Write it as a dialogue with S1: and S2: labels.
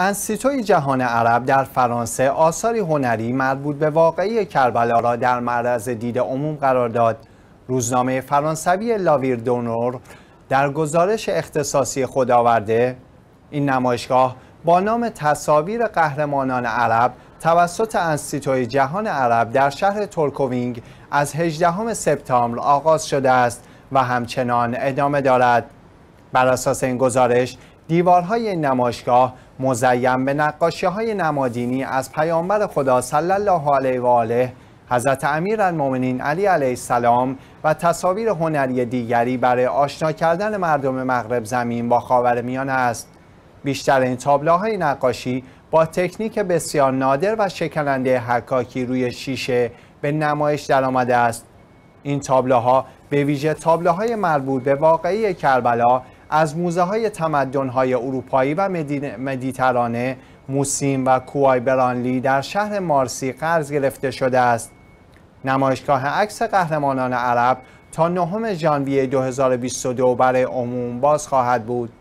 S1: انستیتوی جهان عرب در فرانسه آثاری هنری مربوط به واقعی کربلا را در معرض دید عموم قرار داد. روزنامه فرانسوی لاویر دونور در گزارش اختصاصی خود آورده این نمایشگاه با نام تصاویر قهرمانان عرب توسط انسیتوی جهان عرب در شهر تورکوینگ از 18 سپتامبر آغاز شده است و همچنان ادامه دارد. بر اساس این گزارش دیوارهای نمایشگاه مزیم به نقاشی های نمادینی از پیامبر خدا صلی الله علیه و آله حضرت المومنین علی علیه السلام و تصاویر هنری دیگری برای آشنا کردن مردم مغرب زمین با میان است بیشتر این تابلوهای نقاشی با تکنیک بسیار نادر و شکننده حکاکی روی شیشه به نمایش درآمده است این تابلوها به ویژه تابلوهای مربوط به واقعی کربلا از موزه های تمدن های اروپایی و مدیترانه موسیم و کوای برانلی در شهر مارسی قرض گرفته شده است نمایشگاه عکس قهرمانان عرب تا نهم ژانویه 2022 برای عموم باز خواهد بود